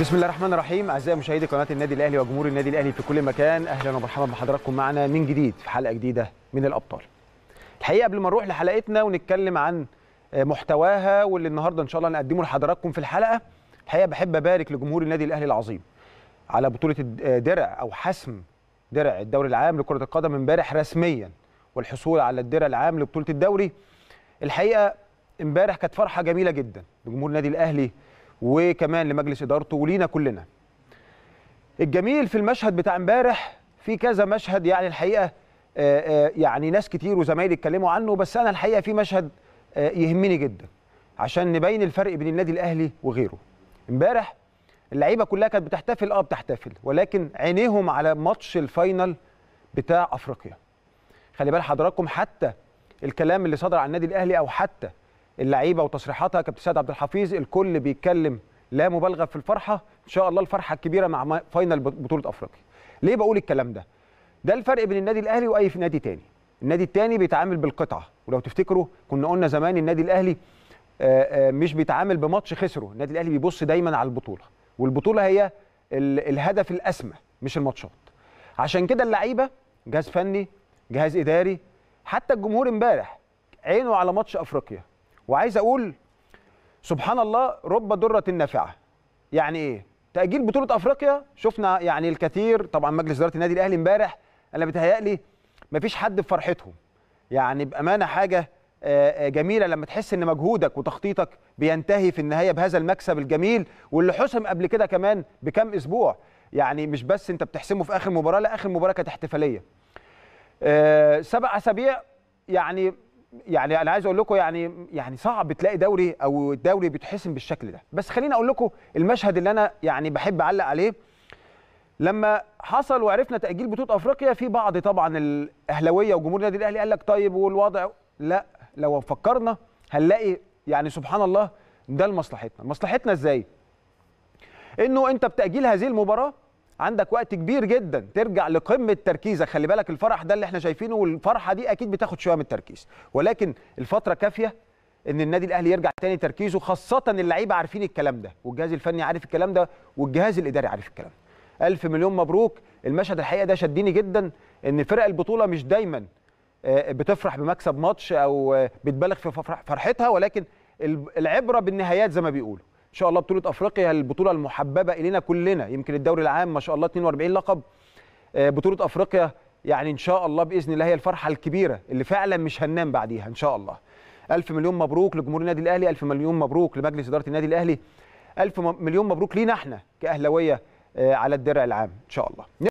بسم الله الرحمن الرحيم اعزائي مشاهدي قناه النادي الاهلي وجمهور النادي الاهلي في كل مكان اهلا ومرحبا بحضراتكم معنا من جديد في حلقه جديده من الابطال الحقيقه قبل ما نروح لحلقتنا ونتكلم عن آه، محتواها واللي النهارده ان شاء الله نقدمه لحضراتكم في الحلقه الحقيقه بحب ابارك لجمهور النادي الاهلي العظيم على بطوله آه، درع او حسم درع الدوري العام لكره القدم امبارح رسميا والحصول على الدرع العام لبطوله الدوري الحقيقه امبارح كانت فرحه جميله جدا لجمهور النادي الاهلي وكمان لمجلس ادارته ولينا كلنا الجميل في المشهد بتاع امبارح في كذا مشهد يعني الحقيقه آه، آه، يعني ناس كتير وزمايلي اتكلموا عنه بس انا الحقيقه في مشهد آه، يهمني جدا عشان نبين الفرق بين النادي الاهلي وغيره امبارح اللعيبه كلها كانت بتحتفل اه بتحتفل ولكن عينيهم على ماتش الفاينل بتاع افريقيا خلي بال حضراتكم حتى الكلام اللي صدر عن النادي الاهلي او حتى اللعيبه وتصريحاتها كابتن سيد عبد الحفيظ الكل بيتكلم لا مبالغه في الفرحه ان شاء الله الفرحه الكبيره مع فاينل بطوله افريقيا ليه بقول الكلام ده ده الفرق بين النادي الاهلي واي نادي تاني النادي التاني بيتعامل بالقطعه ولو تفتكروا كنا قلنا زمان النادي الاهلي آه، آه، مش بيتعامل بماتش خسره النادي الاهلي بيبص دايما على البطوله والبطوله هي الهدف الاسمى مش الماتشات عشان كده اللعيبه جهاز فني جهاز اداري حتى الجمهور امبارح عينه على ماتش افريقيا وعايز اقول سبحان الله رب دره نافعه يعني ايه تاجيل بطوله افريقيا شفنا يعني الكثير طبعا مجلس اداره النادي الاهلي امبارح انا بتهيألي مفيش حد في فرحتهم يعني بامانه حاجه آه، آه، جميله لما تحس ان مجهودك وتخطيطك بينتهي في النهايه بهذا المكسب الجميل واللي حسم قبل كده كمان بكام اسبوع يعني مش بس انت بتحسمه في اخر مباراه لا اخر مباراه كانت احتفاليه آه، سبع اسابيع يعني يعني انا عايز اقول لكم يعني يعني صعب تلاقي دوري او الدوري بيتحسم بالشكل ده بس خليني اقول لكم المشهد اللي انا يعني بحب اعلق عليه لما حصل وعرفنا تاجيل بطوله افريقيا في بعض طبعا الاهلاويه وجمهور النادي الاهلي قال لك طيب والوضع لا لو فكرنا هنلاقي يعني سبحان الله ده لمصلحتنا مصلحتنا ازاي انه انت بتاجيل هذه المباراه عندك وقت كبير جدا ترجع لقمه تركيزك خلي بالك الفرح ده اللي احنا شايفينه والفرحه دي اكيد بتاخد شويه من التركيز ولكن الفتره كافيه ان النادي الاهلي يرجع تاني تركيزه خاصه اللعيبه عارفين الكلام ده والجهاز الفني عارف الكلام ده والجهاز الاداري عارف الكلام ده الف مليون مبروك المشهد الحقيقه ده شدني جدا ان فرق البطوله مش دايما آه، بتفرح بمكسب ماتش او آه، بتبالغ في فرحتها ولكن العبره بالنهايات زي ما بيقولوا ان شاء الله بطوله افريقيا البطوله المحببه الينا كلنا يمكن الدوري العام ما شاء الله 42 لقب آه، بطوله افريقيا يعني ان شاء الله باذن الله هي الفرحه الكبيره اللي فعلا مش هننام بعديها ان شاء الله الف مليون مبروك لجمهور النادي الاهلي الف مليون مبروك لمجلس اداره النادي الاهلي الف مليون مبروك لينا احنا كاهلاويه آه، على الدرع العام ان شاء الله